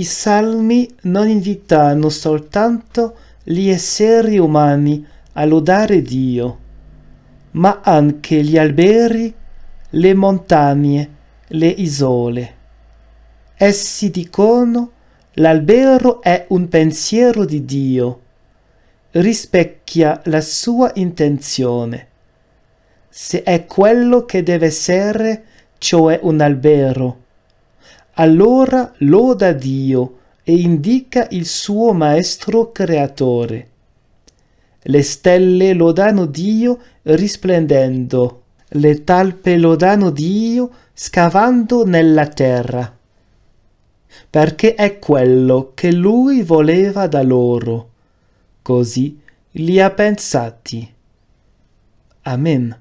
i salmi non invitano soltanto gli esseri umani a lodare Dio, ma anche gli alberi, le montagne, le isole. Essi dicono l'albero è un pensiero di Dio, rispecchia la sua intenzione. Se è quello che deve essere, cioè un albero, allora loda Dio e indica il suo Maestro Creatore. Le stelle lodano Dio risplendendo, le talpe lodano Dio scavando nella terra. Perché è quello che lui voleva da loro. Così li ha pensati. Amen.